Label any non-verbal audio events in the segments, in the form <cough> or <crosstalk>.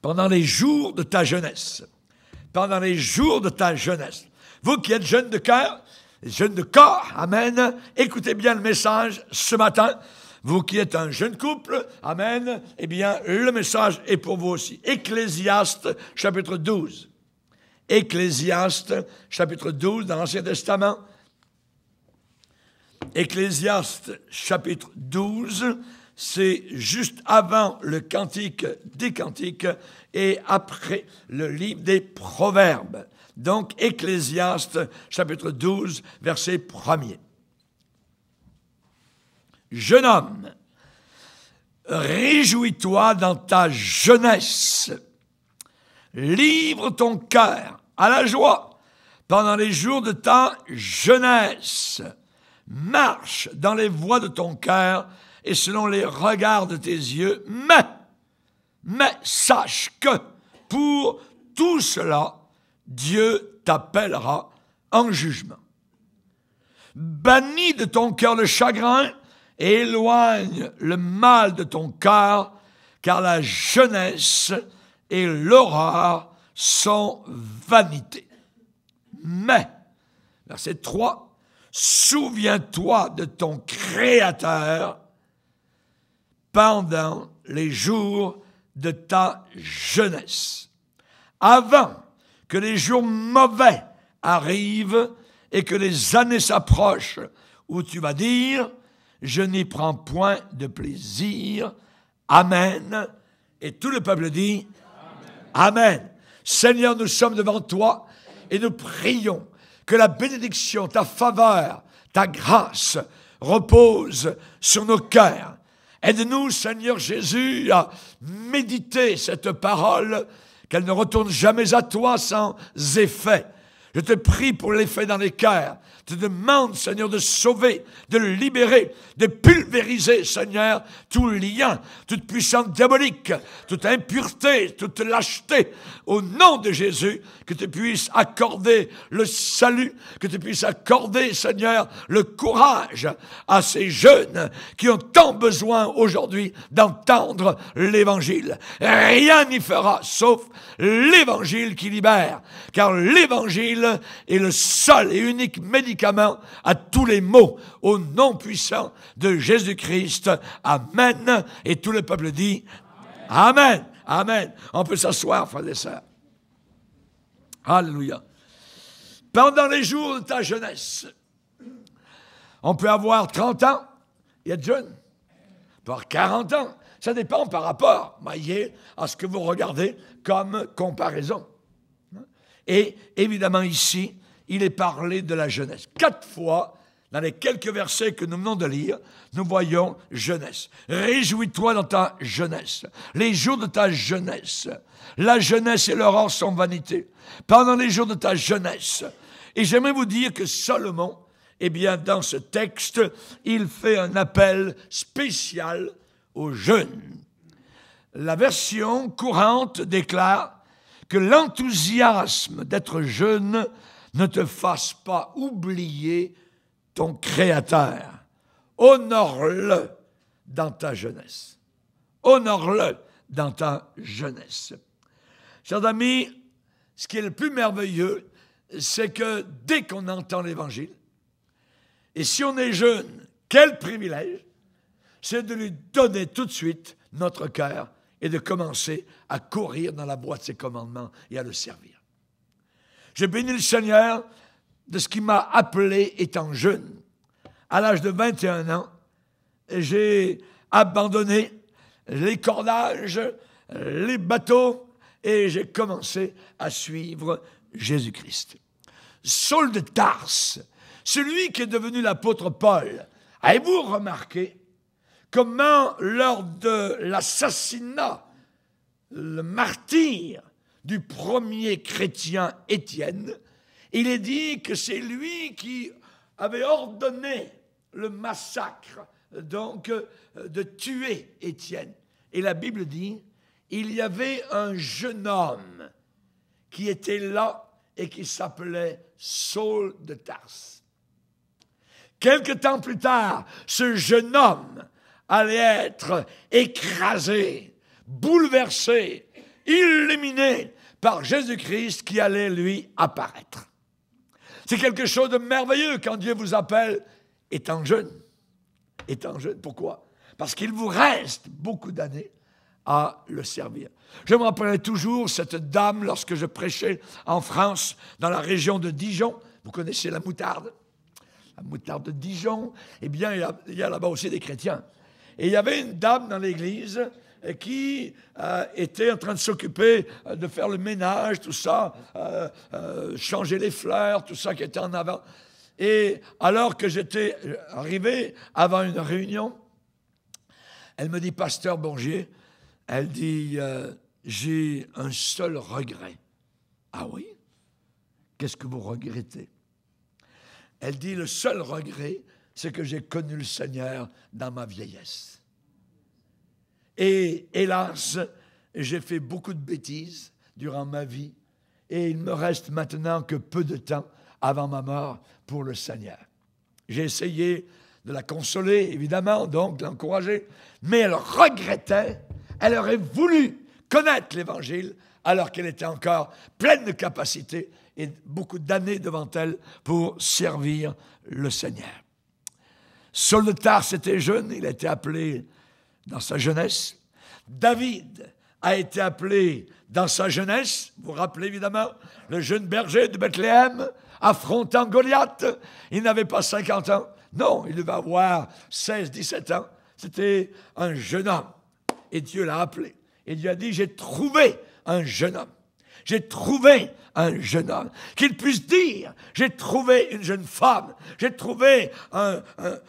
pendant les jours de ta jeunesse. Pendant les jours de ta jeunesse. Vous qui êtes jeunes de cœur, jeunes de corps, Amen, écoutez bien le message ce matin. Vous qui êtes un jeune couple, Amen, eh bien, le message est pour vous aussi. Ecclésiaste, chapitre 12. Ecclésiaste, chapitre 12, dans l'Ancien Testament. Ecclésiaste, chapitre 12, c'est juste avant le cantique des cantiques et après le livre des proverbes. Donc Ecclésiaste chapitre 12 verset 1er. Jeune homme, réjouis-toi dans ta jeunesse. Livre ton cœur à la joie pendant les jours de ta jeunesse. Marche dans les voies de ton cœur et selon les regards de tes yeux, mais, mais sache que pour tout cela, Dieu t'appellera en jugement. Bannis de ton cœur le chagrin et éloigne le mal de ton cœur, car la jeunesse et l'aurore sont vanité. Mais, verset 3, souviens-toi de ton Créateur pendant les jours de ta jeunesse, avant que les jours mauvais arrivent et que les années s'approchent où tu vas dire, je n'y prends point de plaisir, Amen. Et tout le peuple dit, Amen. Seigneur, nous sommes devant toi et nous prions que la bénédiction, ta faveur, ta grâce repose sur nos cœurs Aide-nous, Seigneur Jésus, à méditer cette parole, qu'elle ne retourne jamais à toi sans effet je te prie pour l'effet dans les cœurs. Je te demande, Seigneur, de sauver, de libérer, de pulvériser, Seigneur, tout lien, toute puissance diabolique, toute impureté, toute lâcheté. Au nom de Jésus, que tu puisses accorder le salut, que tu puisses accorder, Seigneur, le courage à ces jeunes qui ont tant besoin aujourd'hui d'entendre l'Évangile. Rien n'y fera sauf l'Évangile qui libère, car l'Évangile et est le seul et unique médicament à tous les maux. Au nom puissant de Jésus-Christ. Amen. Et tout le peuple dit Amen. Amen. On peut s'asseoir, frères et sœurs. Alléluia. Pendant les jours de ta jeunesse, on peut avoir 30 ans Il être jeune. On 40 ans. Ça dépend par rapport voyez, à ce que vous regardez comme comparaison. Et évidemment ici, il est parlé de la jeunesse. Quatre fois, dans les quelques versets que nous venons de lire, nous voyons jeunesse. Réjouis-toi dans ta jeunesse, les jours de ta jeunesse. La jeunesse et l'aurore sont vanité. Pendant les jours de ta jeunesse. Et j'aimerais vous dire que Salomon, eh bien, dans ce texte, il fait un appel spécial aux jeunes. La version courante déclare que l'enthousiasme d'être jeune ne te fasse pas oublier ton Créateur. Honore-le dans ta jeunesse. Honore-le dans ta jeunesse. Chers amis, ce qui est le plus merveilleux, c'est que dès qu'on entend l'Évangile, et si on est jeune, quel privilège, c'est de lui donner tout de suite notre cœur et de commencer à courir dans la boîte de ses commandements et à le servir. J'ai béni le Seigneur de ce qui m'a appelé étant jeune. À l'âge de 21 ans, j'ai abandonné les cordages, les bateaux, et j'ai commencé à suivre Jésus-Christ. Saul de Tarse, celui qui est devenu l'apôtre Paul, avez-vous remarqué Comment, lors de l'assassinat, le martyr du premier chrétien Étienne, il est dit que c'est lui qui avait ordonné le massacre, donc euh, de tuer Étienne. Et la Bible dit, il y avait un jeune homme qui était là et qui s'appelait Saul de Tarse. Quelque temps plus tard, ce jeune homme allait être écrasé, bouleversé, illuminé par Jésus-Christ qui allait lui apparaître. C'est quelque chose de merveilleux quand Dieu vous appelle étant jeune. Étant jeune, pourquoi Parce qu'il vous reste beaucoup d'années à le servir. Je me rappellerai toujours cette dame lorsque je prêchais en France, dans la région de Dijon. Vous connaissez la moutarde La moutarde de Dijon. Eh bien, il y a là-bas aussi des chrétiens. Et il y avait une dame dans l'église euh, qui euh, était en train de s'occuper euh, de faire le ménage, tout ça, changer les fleurs, tout ça qui était en avant. Et alors que j'étais arrivé avant une réunion, elle me dit, Pasteur Bourgier, elle dit, j'ai un seul regret. Ah oui Qu'est-ce que vous regrettez Elle dit, le seul regret, c'est que j'ai connu le Seigneur dans ma vieillesse. Et hélas, j'ai fait beaucoup de bêtises durant ma vie et il me reste maintenant que peu de temps avant ma mort pour le Seigneur. J'ai essayé de la consoler, évidemment, donc de l'encourager, mais elle regrettait, elle aurait voulu connaître l'Évangile alors qu'elle était encore pleine de capacités et beaucoup d'années devant elle pour servir le Seigneur. Saul c'était jeune, il a été appelé dans sa jeunesse. David a été appelé dans sa jeunesse, vous vous rappelez évidemment, le jeune berger de Bethléem affrontant Goliath. Il n'avait pas 50 ans, non, il devait avoir 16, 17 ans. C'était un jeune homme. Et Dieu l'a appelé. Et Dieu a dit, j'ai trouvé un jeune homme j'ai trouvé un jeune homme, qu'il puisse dire, j'ai trouvé une jeune femme, j'ai trouvé un,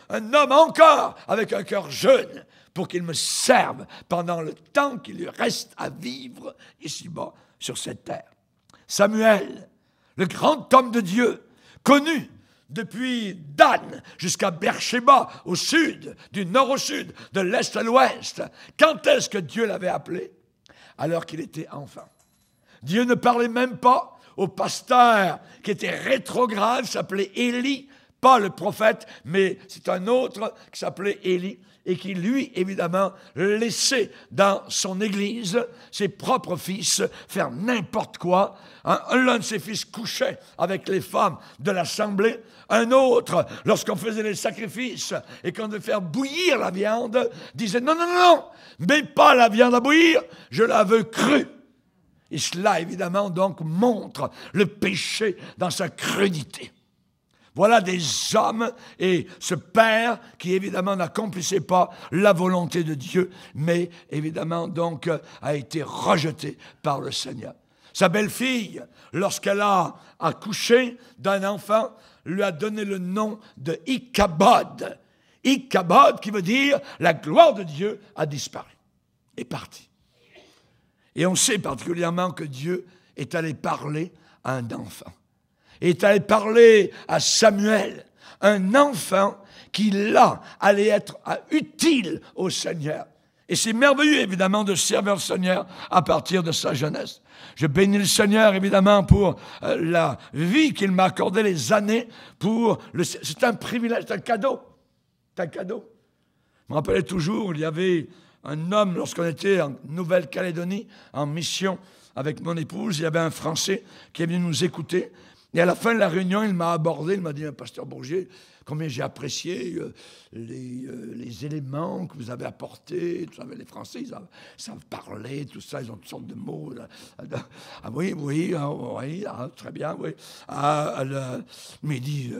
homme encore avec un cœur jeune, pour qu'il me serve pendant le temps qu'il lui reste à vivre ici-bas sur cette terre. Samuel, le grand homme de Dieu, connu depuis Dan jusqu'à Beersheba, au sud, du nord au sud, de l'est à l'ouest. Quand est-ce que Dieu l'avait appelé Alors qu'il était enfant. Dieu ne parlait même pas au pasteur qui était rétrograde, s'appelait Élie, pas le prophète, mais c'est un autre qui s'appelait Élie et qui, lui, évidemment, laissait dans son église ses propres fils faire n'importe quoi. L'un de ses fils couchait avec les femmes de l'assemblée. Un autre, lorsqu'on faisait les sacrifices et qu'on devait faire bouillir la viande, disait non, non, non, non, pas la viande à bouillir, je la veux crue. Et cela, évidemment, donc montre le péché dans sa crudité. Voilà des hommes et ce Père qui évidemment n'accomplissait pas la volonté de Dieu, mais évidemment donc a été rejeté par le Seigneur. Sa belle-fille, lorsqu'elle a accouché d'un enfant, lui a donné le nom de Ichabod. Ichabod qui veut dire la gloire de Dieu a disparu, est partie. Et on sait particulièrement que Dieu est allé parler à un enfant. Il est allé parler à Samuel, un enfant qui, là, allait être euh, utile au Seigneur. Et c'est merveilleux, évidemment, de servir le Seigneur à partir de sa jeunesse. Je bénis le Seigneur, évidemment, pour euh, la vie qu'il m'a accordée, les années, pour C'est un privilège, c'est un cadeau. C'est un cadeau. Je me rappelais toujours, il y avait un homme, lorsqu'on était en Nouvelle-Calédonie, en mission avec mon épouse, il y avait un Français qui est venu nous écouter. Et à la fin de la réunion, il m'a abordé, il m'a dit, Pasteur Bourget, combien j'ai apprécié euh, euh, les, éléments que vous avez apportés. Vous savez, les Français, ils savent, parler, tout ça, ils ont toutes sortes de mots. ah oui, oui, ah ah, très bien, oui. Ah, euh, mais il dit,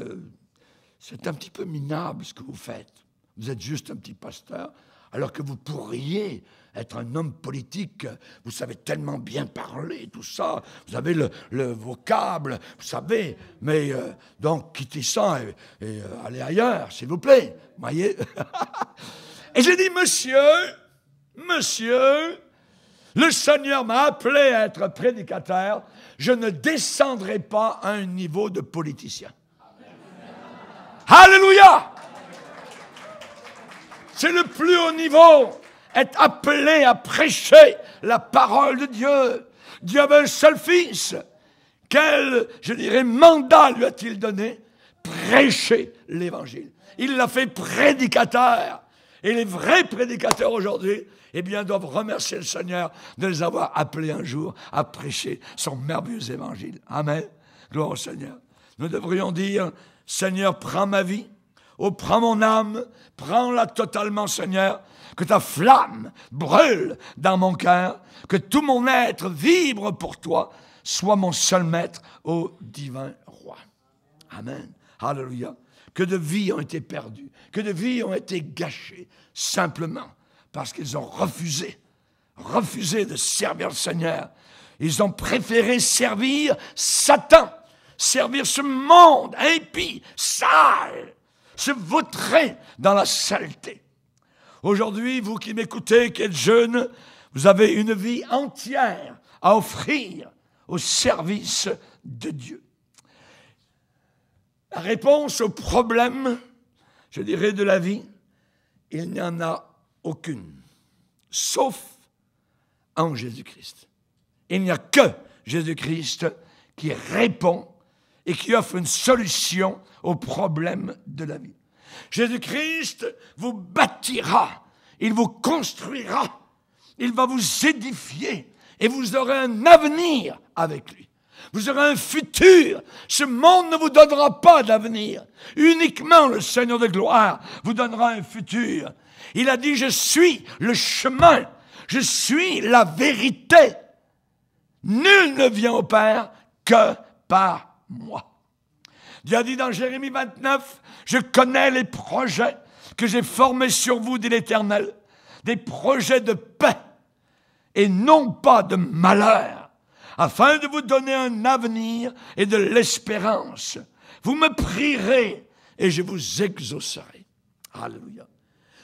c'est un petit peu minable ce que vous faites. Vous êtes juste un petit pasteur, alors que vous pourriez être un homme politique, vous savez tellement bien parler, tout ça, vous avez le, vocable, vous savez, mais euh, donc quittez ça et, euh, allez ailleurs, s'il vous plaît, voyez <laughs> Et j'ai dit, monsieur, monsieur, le Seigneur m'a appelé à être prédicateur, je ne descendrai pas à un niveau de politicien. Alléluia c'est le plus haut niveau. Être appelé à prêcher la parole de Dieu. Dieu avait un seul fils. Quel, je dirais, mandat lui a-t-il donné Prêcher l'évangile. Il l'a fait prédicateur. Et les vrais prédicateurs aujourd'hui, eh bien, doivent remercier le Seigneur de les avoir appelés un jour à prêcher son merveilleux évangile. Amen. Gloire au Seigneur. Nous devrions dire, Seigneur, prends ma vie, Oh, prends mon âme, prends-la totalement, Seigneur, que ta flamme brûle dans mon cœur, que tout mon être vibre pour toi, sois mon seul maître, ô divin roi. Amen. Hallelujah. Que de vies ont été perdues, que de vies ont été gâchées, simplement parce qu'ils ont refusé, refusé de servir le Seigneur. Ils ont préféré servir Satan, servir ce monde impie, sale, se vautrer dans la saleté. Aujourd'hui, vous qui m'écoutez, qui êtes jeunes, vous avez une vie entière à offrir au service de Dieu. La réponse au problème, je dirais, de la vie, il n'y en a aucune, sauf en Jésus-Christ. Il n'y a que Jésus-Christ qui répond et qui offre une solution aux problèmes de la vie. Jésus-Christ vous bâtira, il vous construira, il va vous édifier et vous aurez un avenir avec lui. Vous aurez un futur. Ce monde ne vous donnera pas d'avenir. Uniquement le Seigneur de gloire vous donnera un futur. Il a dit, je suis le chemin, je suis la vérité. Nul ne vient au Père que par moi. Dieu a dit dans Jérémie 29, je connais les projets que j'ai formés sur vous, dit l'Éternel, des projets de paix et non pas de malheur, afin de vous donner un avenir et de l'espérance. Vous me prierez et je vous exaucerai. Alléluia.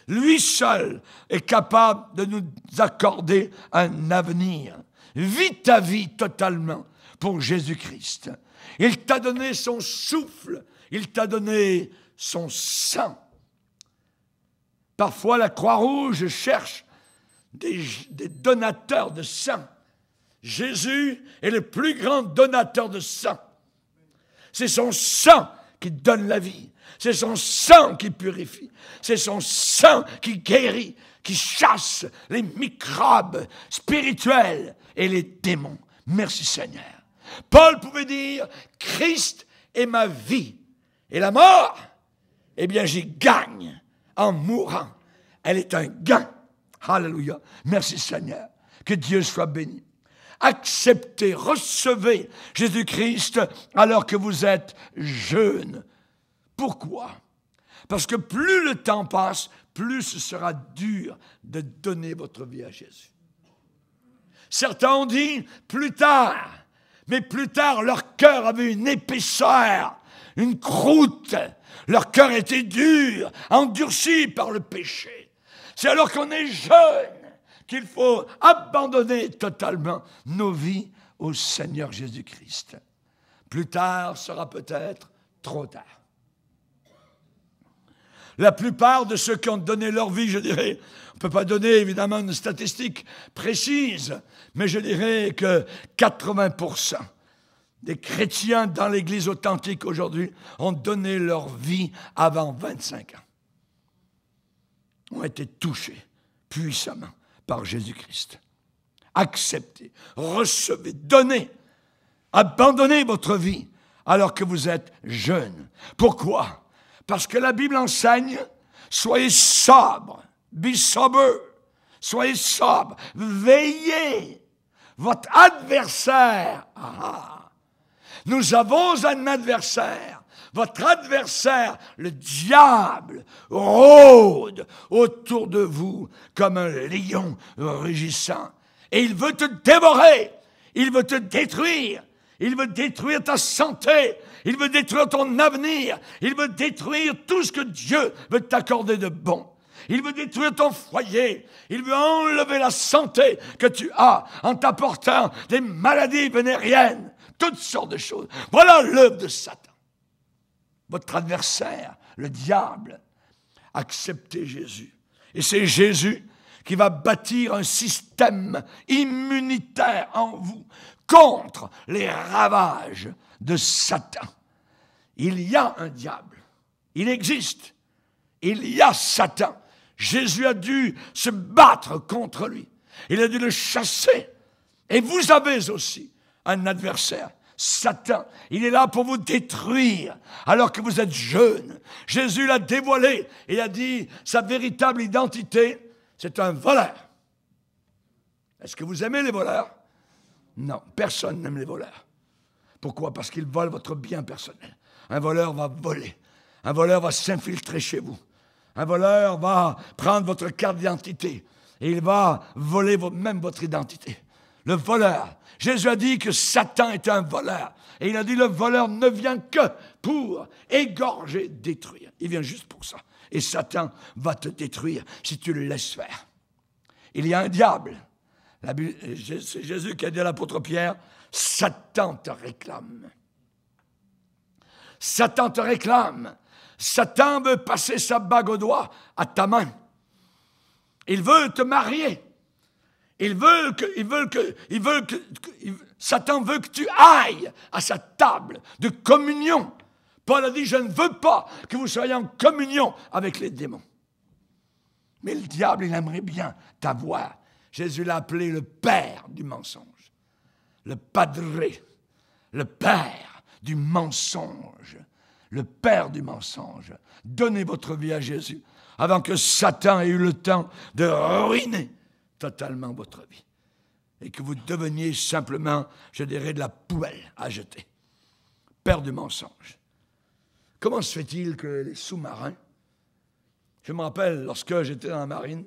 Lui seul est capable de nous accorder un avenir. Vis ta vie totalement pour Jésus-Christ. Il t'a donné son souffle. Il t'a donné son sang. Parfois, la Croix-Rouge cherche des, donateurs de sang. Jésus est le plus grand donateur de sang. C'est son sang qui donne la vie. C'est son sang qui purifie. C'est son sang qui guérit, qui chasse les microbes spirituels et les démons. Merci Seigneur. Paul pouvait dire, Christ est ma vie. Et la mort, eh bien j'y gagne en mourant. Elle est un gain. Hallelujah. Merci Seigneur. Que Dieu soit béni. Acceptez, recevez Jésus-Christ alors que vous êtes jeune. Pourquoi Parce que plus le temps passe, plus ce sera dur de donner votre vie à Jésus. Certains ont dit plus tard, mais plus tard, leur cœur avait une épaisseur, une croûte. Leur cœur était dur, endurci par le péché. C'est alors qu'on est jeune qu'il faut abandonner totalement nos vies au Seigneur Jésus-Christ. Plus tard sera peut-être trop tard. La plupart de ceux qui ont donné leur vie, je dirais, ne peut pas donner évidemment une statistique précise, mais je dirais que 80% des chrétiens dans l'Église authentique aujourd'hui ont donné leur vie avant 25 ans, ont été touchés puissamment par Jésus-Christ. Acceptez, recevez, donnez, abandonnez votre vie alors que vous êtes jeune. Pourquoi Parce que la Bible enseigne, soyez sobres, Be sober. Soyez sobre. Veillez. Votre adversaire. nous avons un adversaire. Votre adversaire, le diable, rôde autour de vous comme un lion rugissant. Et il veut te dévorer. Il veut te détruire. Il veut détruire ta santé. Il veut détruire ton avenir. Il veut détruire tout ce que Dieu veut t'accorder de bon. Il veut détruire ton foyer. Il veut enlever la santé que tu as en t'apportant des maladies vénériennes, toutes sortes de choses. Voilà l'œuvre de Satan. Votre adversaire, le diable, acceptez Jésus. Et c'est Jésus qui va bâtir un système immunitaire en vous contre les ravages de Satan. Il y a un diable. Il existe. Il y a Satan. Jésus a dû se battre contre lui. Il a dû le chasser. Et vous avez aussi un adversaire. Satan, il est là pour vous détruire alors que vous êtes jeune. Jésus l'a dévoilé il a dit sa véritable identité, c'est un voleur. Est-ce que vous aimez les voleurs Non, personne n'aime les voleurs. Pourquoi Parce qu'ils volent votre bien personnel. Un voleur va voler. Un voleur va s'infiltrer chez vous. Un voleur va prendre votre carte d'identité et il va voler même votre identité. Le voleur. Jésus a dit que Satan est un voleur. Et il a dit le voleur ne vient que pour égorger, détruire. Il vient juste pour ça. Et Satan va te détruire si tu le laisses faire. Il y a un diable. C'est Jésus qui a dit à l'apôtre Pierre, Satan te réclame. Satan te réclame. Satan veut passer sa bague au doigt à ta main. Il veut te marier. Il veut que, que, il veut que, Satan veut que tu ailles à sa table de communion. Paul a dit, je ne veux pas que vous soyez en communion avec les démons. Mais le diable, il aimerait bien t'avoir. Jésus l'a appelé le père du mensonge, le padré, le père du mensonge le père du mensonge. Donnez votre vie à Jésus avant que Satan ait eu le temps de ruiner totalement votre vie et que vous deveniez simplement, je dirais, de la poubelle à jeter. Père du mensonge. Comment se fait-il que les sous-marins, je me rappelle lorsque j'étais dans la marine,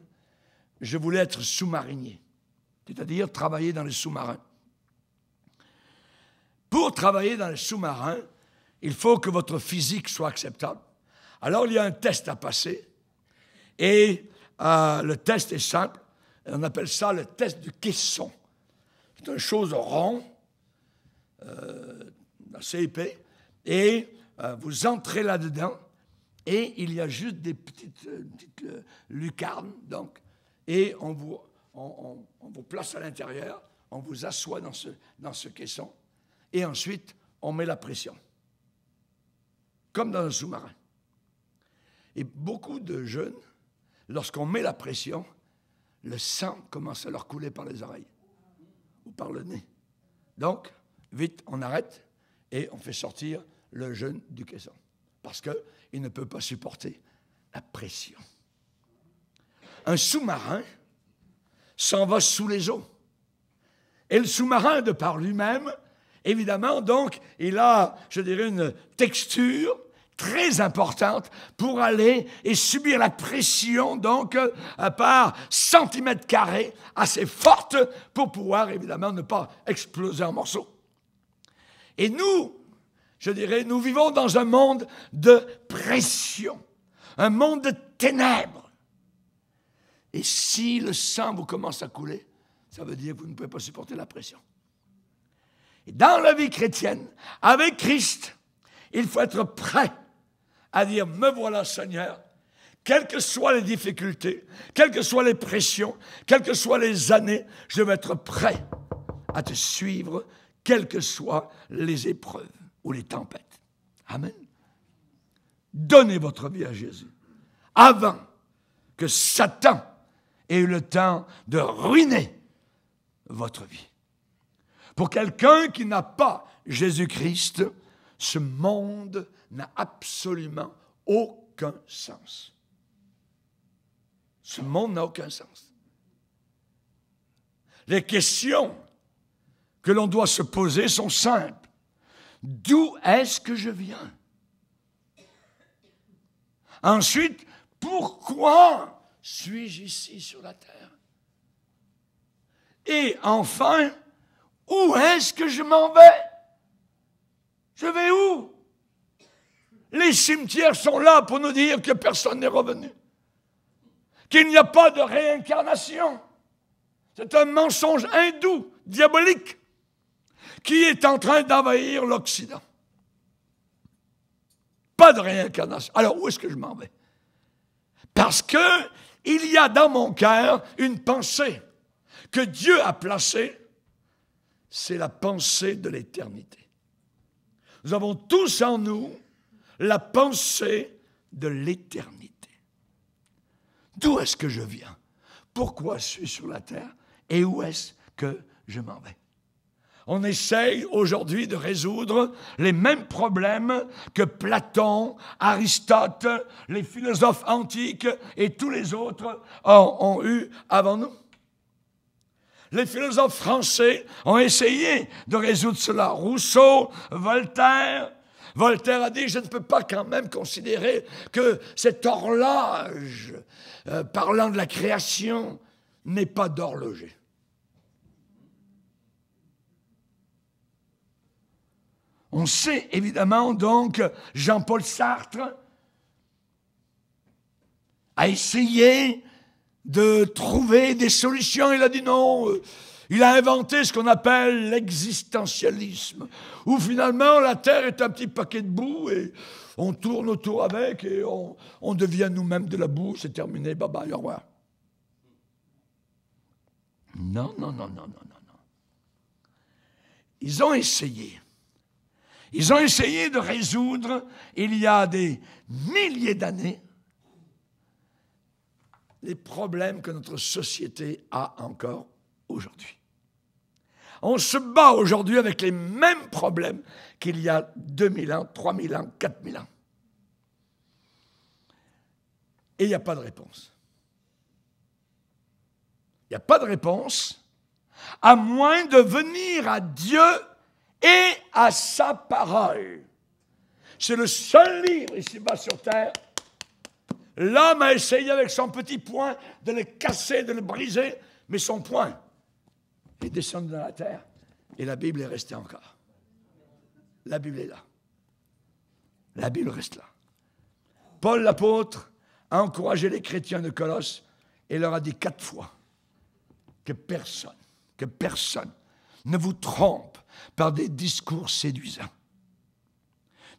je voulais être sous-marinier, c'est-à-dire travailler dans les sous-marins. Pour travailler dans les sous-marins, il faut que votre physique soit acceptable. Alors il y a un test à passer. Et euh, le test est simple. On appelle ça le test du caisson. C'est une chose rond, euh, assez épais. Et euh, vous entrez là-dedans. Et il y a juste des petites, lucarnes. Donc, et on vous, place à l'intérieur. On vous assoit dans ce caisson. Et ensuite, on met la pression comme dans un sous-marin. Et beaucoup de jeunes, lorsqu'on met la pression, le sang commence à leur couler par les oreilles ou par le nez. Donc, vite, on arrête et on fait sortir le jeune du caisson parce qu'il ne peut pas supporter la pression. Un sous-marin s'en va sous les eaux. Et le sous-marin, de par lui-même, Évidemment, donc, il a, je dirais, une texture très importante pour aller et subir la pression, donc, euh, par centimètre carré assez forte pour pouvoir, évidemment, ne pas exploser en morceaux. Et nous, je dirais, nous vivons dans un monde de pression, un monde de ténèbres. Et si le sang vous commence à couler, ça veut dire que vous ne pouvez pas supporter la pression. Dans la vie chrétienne, avec Christ, il faut être prêt à dire, me voilà Seigneur, quelles que soient les difficultés, quelles que soient les pressions, quelles que soient les années, je vais être prêt à te suivre, quelles que soient les épreuves ou les tempêtes. Amen. Donnez votre vie à Jésus avant que Satan ait eu le temps de ruiner votre vie. Pour quelqu'un qui n'a pas Jésus-Christ, ce monde n'a absolument aucun sens. Ce monde n'a aucun sens. Les questions que l'on doit se poser sont simples. D'où est-ce que je viens Ensuite, pourquoi suis-je ici sur la terre Et enfin, où est-ce que je m'en vais Je vais où Les cimetières sont là pour nous dire que personne n'est revenu, qu'il n'y a pas de réincarnation. C'est un mensonge hindou, diabolique, qui est en train d'envahir l'Occident. Pas de réincarnation. Alors où est-ce que je m'en vais Parce que il y a dans mon cœur une pensée que Dieu a placée c'est la pensée de l'éternité. Nous avons tous en nous la pensée de l'éternité. D'où est-ce que je viens Pourquoi suis je sur la terre Et où est-ce que je m'en vais on essaye aujourd'hui de résoudre les mêmes problèmes que Platon, Aristote, les philosophes antiques et tous les autres ont, ont eu avant nous. Les philosophes français ont essayé de résoudre cela. Rousseau, Voltaire. Voltaire a dit, je ne peux pas quand même considérer que cet horloge euh, parlant de la création n'est pas d'horloger. On sait évidemment donc Jean-Paul Sartre a essayé de trouver des solutions. Il a dit non. Il a inventé ce qu'on appelle l'existentialisme, où finalement la Terre est un petit paquet de boue et on tourne autour avec et on, devient nous-mêmes de la boue, c'est terminé, baba, bye, au revoir. Non, non, non, non, non, non, non. Ils ont essayé. Ils ont essayé de résoudre, il y a des milliers d'années, les problèmes que notre société a encore aujourd'hui. On se bat aujourd'hui avec les mêmes problèmes qu'il y a 2000 ans, 3000 ans, 4000 ans. Et il n'y a pas de réponse. Il n'y a pas de réponse, à moins de venir à Dieu et à sa parole. C'est le seul livre ici-bas sur terre L'homme a essayé avec son petit poing de le casser, de le briser, mais son poing est descendu dans la terre et la Bible est restée encore. La Bible est là. La Bible reste là. Paul l'apôtre a encouragé les chrétiens de Colosse et leur a dit quatre fois que personne, que personne ne vous trompe par des discours séduisants.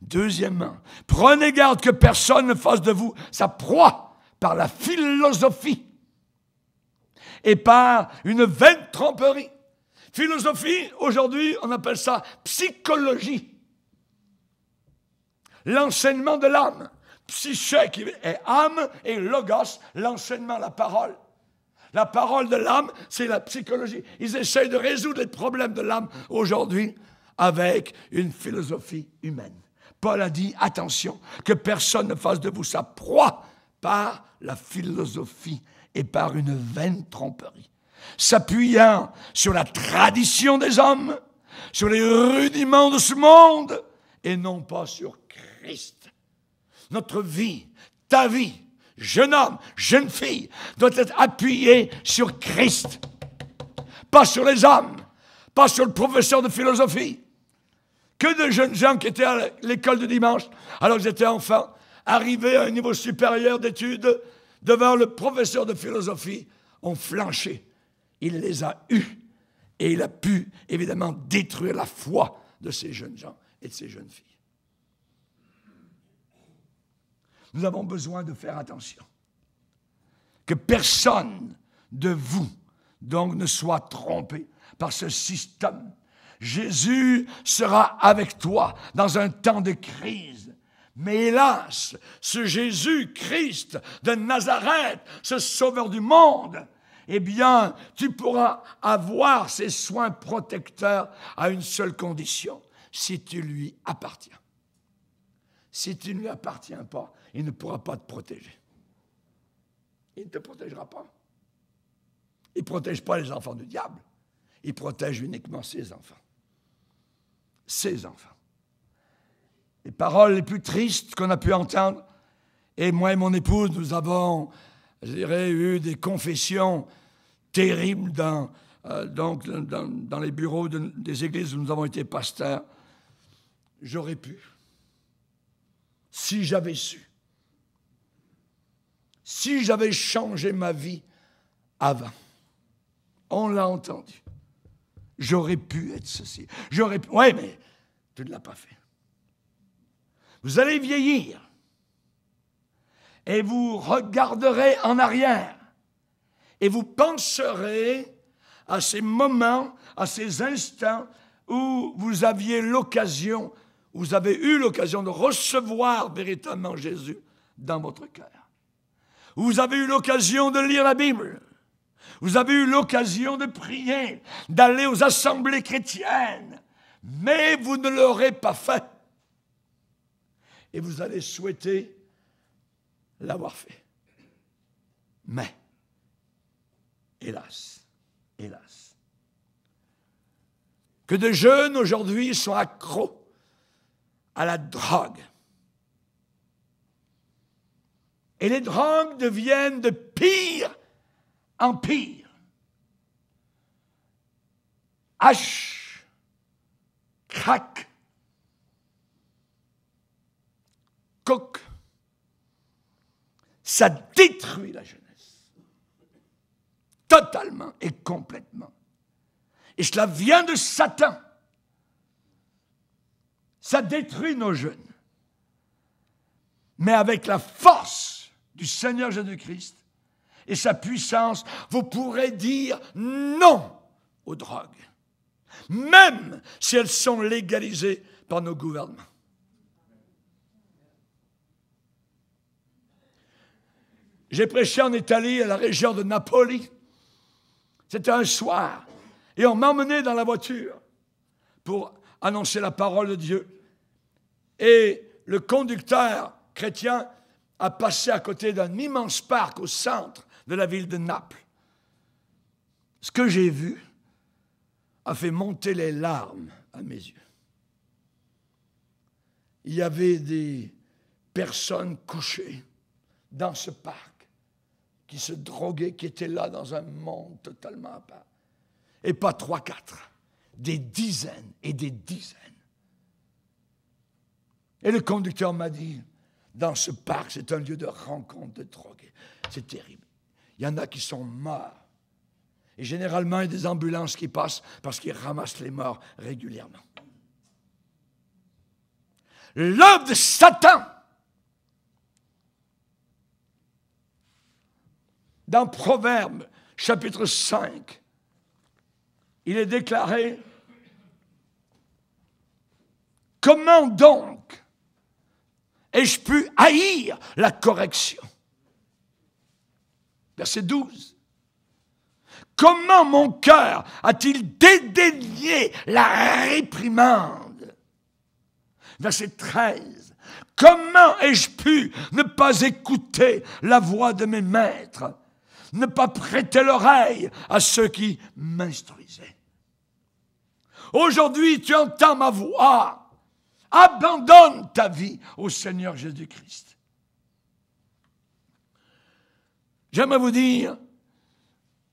Deuxièmement, prenez garde que personne ne fasse de vous sa proie par la philosophie et par une vaine tromperie. Philosophie, aujourd'hui, on appelle ça psychologie. L'enseignement de l'âme. Psyché qui est âme et logos, l'enseignement, la parole. La parole de l'âme, c'est la psychologie. Ils essayent de résoudre les problèmes de l'âme aujourd'hui avec une philosophie humaine. Paul a dit, attention, que personne ne fasse de vous sa proie par la philosophie et par une vaine tromperie, s'appuyant sur la tradition des hommes, sur les rudiments de ce monde, et non pas sur Christ. Notre vie, ta vie, jeune homme, jeune fille, doit être appuyée sur Christ, pas sur les hommes, pas sur le professeur de philosophie, que de jeunes gens qui étaient à l'école de dimanche, alors qu'ils étaient enfants, arrivés à un niveau supérieur d'études, devant le professeur de philosophie, ont flanché. Il les a eus. Et il a pu, évidemment, détruire la foi de ces jeunes gens et de ces jeunes filles. Nous avons besoin de faire attention. Que personne de vous, donc, ne soit trompé par ce système Jésus sera avec toi dans un temps de crise. Mais hélas, ce Jésus-Christ de Nazareth, ce Sauveur du monde, eh bien, tu pourras avoir ses soins protecteurs à une seule condition, si tu lui appartiens. Si tu ne lui appartiens pas, il ne pourra pas te protéger. Il ne te protégera pas. Il ne protège pas les enfants du diable. Il protège uniquement ses enfants ses enfants. Les paroles les plus tristes qu'on a pu entendre, et moi et mon épouse, nous avons, je eu des confessions terribles dans, euh, donc, dans, les bureaux des églises où nous avons été pasteurs. J'aurais pu, si j'avais su, si j'avais changé ma vie avant. On l'a entendu. J'aurais pu être ceci. J'aurais pu. Ouais, mais tu ne l'as pas fait. Vous allez vieillir et vous regarderez en arrière et vous penserez à ces moments, à ces instants où vous aviez l'occasion, vous avez eu l'occasion de recevoir véritablement Jésus dans votre cœur. Vous avez eu l'occasion de lire la Bible. Vous avez eu l'occasion de prier, d'aller aux assemblées chrétiennes, mais vous ne l'aurez pas fait. Et vous allez souhaiter l'avoir fait. Mais, hélas, hélas, que de jeunes aujourd'hui sont accros à la drogue. Et les drogues deviennent de pires empire. H, crac, coq. Ça détruit la jeunesse. Totalement et complètement. Et cela vient de Satan. Ça détruit nos jeunes. Mais avec la force du Seigneur Jésus-Christ, et sa puissance, vous pourrez dire non aux drogues, même si elles sont légalisées par nos gouvernements. J'ai prêché en Italie, à la région de Napoli. C'était un soir. Et on m'a emmené dans la voiture pour annoncer la parole de Dieu. Et le conducteur chrétien a passé à côté d'un immense parc au centre de la ville de Naples. Ce que j'ai vu a fait monter les larmes à mes yeux. Il y avait des personnes couchées dans ce parc qui se droguaient, qui étaient là dans un monde totalement à part. Et pas trois, quatre, des dizaines et des dizaines. Et le conducteur m'a dit, dans ce parc, c'est un lieu de rencontre de drogués. C'est terrible. Il y en a qui sont morts. Et généralement, il y a des ambulances qui passent parce qu'ils ramassent les morts régulièrement. L'œuvre de Satan dans Proverbe chapitre 5, il est déclaré Comment donc ai-je pu haïr la correction Verset 12. Comment mon cœur a-t-il dédaigné la réprimande Verset 13. Comment ai-je pu ne pas écouter la voix de mes maîtres, ne pas prêter l'oreille à ceux qui m'instruisaient Aujourd'hui, tu entends ma voix. Abandonne ta vie au Seigneur Jésus-Christ. J'aime à vous dire,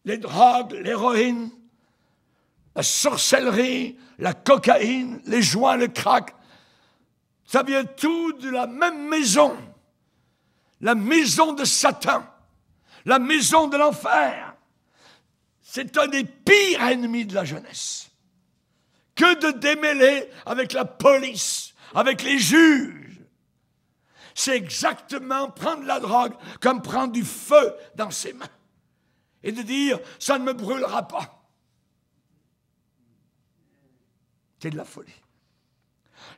les drogues, l'héroïne, la sorcellerie, la cocaïne, les joints, le crack, ça vient tout de la même maison, la maison de Satan, la maison de l'enfer. C'est un des pires ennemis de la jeunesse. Que de démêler avec la police, avec les juges c'est exactement prendre la drogue comme prendre du feu dans ses mains et de dire ça ne me brûlera pas. C'est de la folie.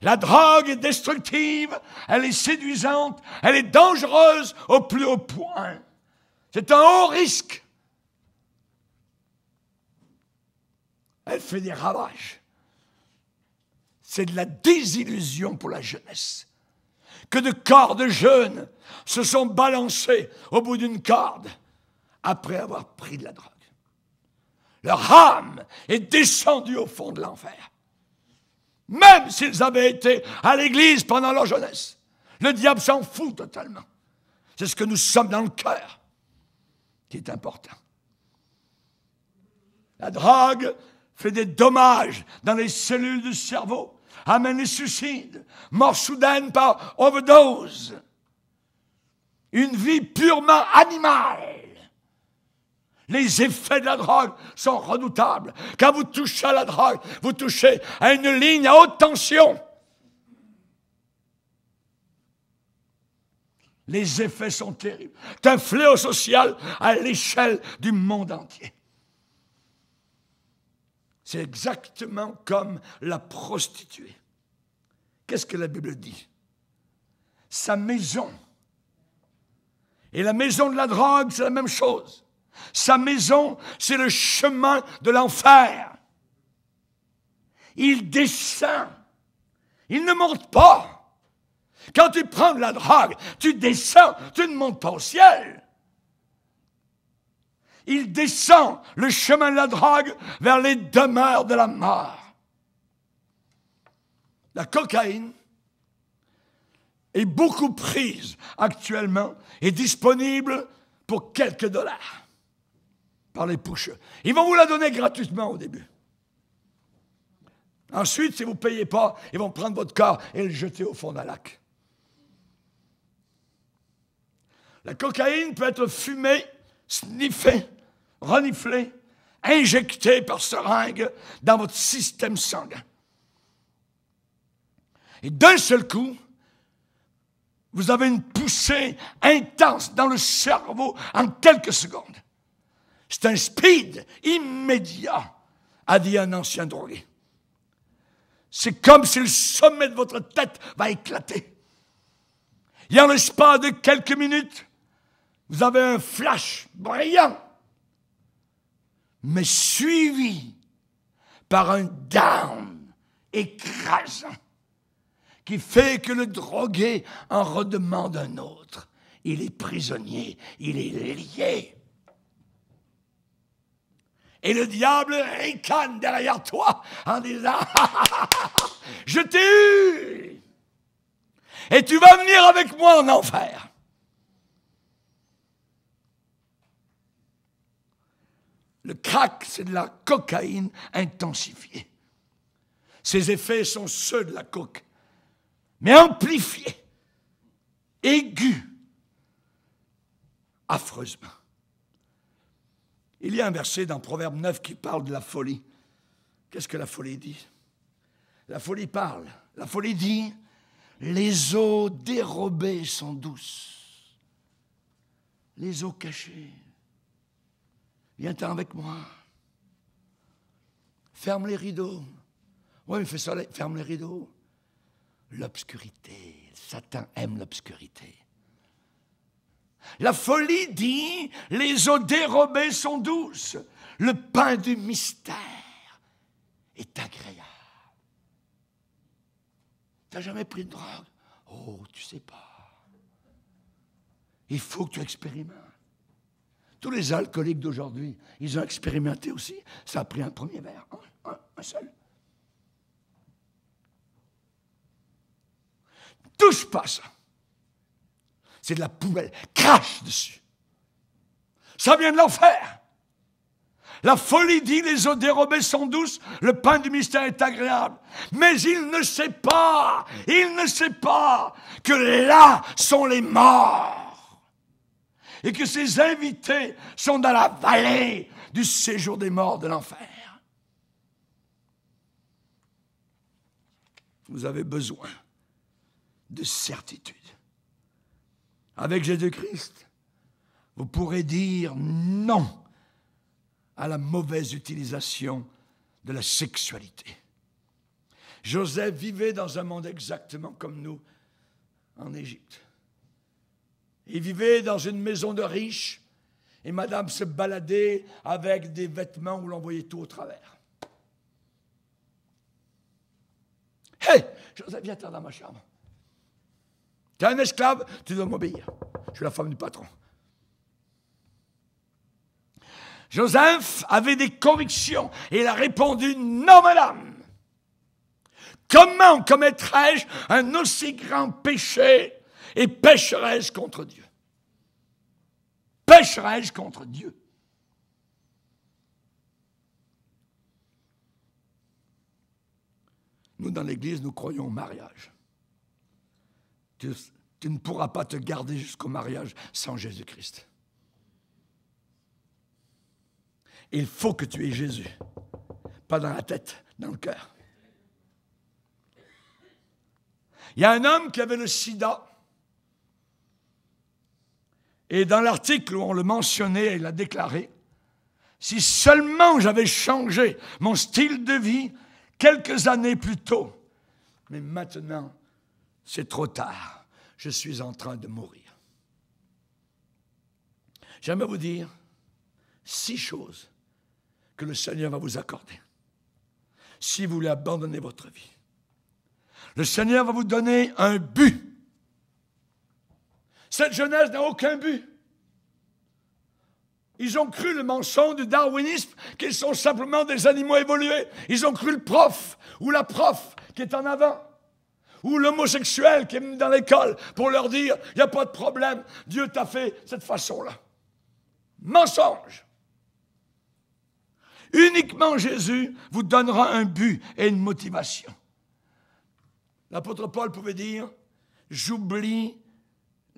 La drogue est destructive, elle est séduisante, elle est dangereuse au plus haut point. C'est un haut risque. Elle fait des ravages. C'est de la désillusion pour la jeunesse que de cordes jeunes se sont balancés au bout d'une corde après avoir pris de la drogue. Leur âme est descendue au fond de l'enfer. Même s'ils avaient été à l'église pendant leur jeunesse, le diable s'en fout totalement. C'est ce que nous sommes dans le cœur qui est important. La drogue fait des dommages dans les cellules du cerveau Amen, les suicides, mort soudaine par overdose, une vie purement animale. Les effets de la drogue sont redoutables. Quand vous touchez à la drogue, vous touchez à une ligne à haute tension. Les effets sont terribles. C'est un fléau social à l'échelle du monde entier. C'est exactement comme la prostituée. Qu'est-ce que la Bible dit Sa maison. Et la maison de la drogue, c'est la même chose. Sa maison, c'est le chemin de l'enfer. Il descend. Il ne monte pas. Quand tu prends de la drogue, tu descends, tu ne montes pas au ciel il descend le chemin de la drogue vers les demeures de la mort. La cocaïne est beaucoup prise actuellement et disponible pour quelques dollars par les pocheux. Ils vont vous la donner gratuitement au début. Ensuite, si vous ne payez pas, ils vont prendre votre corps et le jeter au fond d'un lac. La cocaïne peut être fumée, sniffée, reniflé, injecté par seringue dans votre système sanguin. Et d'un seul coup, vous avez une poussée intense dans le cerveau en quelques secondes. C'est un speed immédiat, a dit un ancien drogué. C'est comme si le sommet de votre tête va éclater. Et en l'espace de quelques minutes, vous avez un flash brillant mais suivi par un down écrasant qui fait que le drogué en redemande un autre. Il est prisonnier, il est lié. Et le diable ricane derrière toi en disant <laughs> Je t'ai eu Et tu vas venir avec moi en enfer. Le crack, c'est de la cocaïne intensifiée. Ses effets sont ceux de la coque, mais amplifiés, aigus, affreusement. Il y a un verset dans Proverbe 9 qui parle de la folie. Qu'est-ce que la folie dit La folie parle. La folie dit, les eaux dérobées sont douces. Les eaux cachées Viens-t'en avec moi. Ferme les rideaux. Oui, mais fais soleil, ferme les rideaux. L'obscurité. Satan aime l'obscurité. La folie dit les eaux dérobées sont douces. Le pain du mystère est agréable. T'as jamais pris de drogue Oh, tu sais pas. Il faut que tu expérimentes. Tous les alcooliques d'aujourd'hui, ils ont expérimenté aussi. Ça a pris un premier verre, un, seul. Touche pas ça. C'est de la poubelle. Crache dessus. Ça vient de l'enfer. La folie dit les eaux dérobées sont douces, le pain du mystère est agréable. Mais il ne sait pas, il ne sait pas que là sont les morts et que ses invités sont dans la vallée du séjour des morts de l'enfer. Vous avez besoin de certitude. Avec Jésus-Christ, vous pourrez dire non à la mauvaise utilisation de la sexualité. Joseph vivait dans un monde exactement comme nous en Égypte. Il vivait dans une maison de riches et madame se baladait avec des vêtements où l'on voyait tout au travers. Hé, Joseph, viens dans ma chambre. Tu es un esclave, tu dois m'obéir. Je suis la femme du patron. Joseph avait des convictions et il a répondu Non, madame. Comment commettrais-je un aussi grand péché et pêcherais je contre Dieu Pécherai-je contre Dieu Nous, dans l'Église, nous croyons au mariage. tu ne pourras pas te garder jusqu'au mariage sans Jésus-Christ. Il faut que tu aies Jésus, pas dans la tête, dans le cœur. Il y a un homme qui avait le sida et dans l'article où on le mentionnait, il a déclaré, si seulement j'avais changé mon style de vie quelques années plus tôt, mais maintenant, c'est trop tard, je suis en train de mourir. J'aimerais vous dire six choses que le Seigneur va vous accorder si vous voulez abandonner votre vie. Le Seigneur va vous donner un but cette jeunesse n'a aucun but. Ils ont cru le mensonge du darwinisme qu'ils sont simplement des animaux évolués. Ils ont cru le prof ou la prof qui est en avant ou l'homosexuel qui est venu dans l'école pour leur dire il n'y a pas de problème, Dieu t'a fait cette façon-là. Mensonge. Uniquement Jésus vous donnera un but et une motivation. L'apôtre Paul pouvait dire J'oublie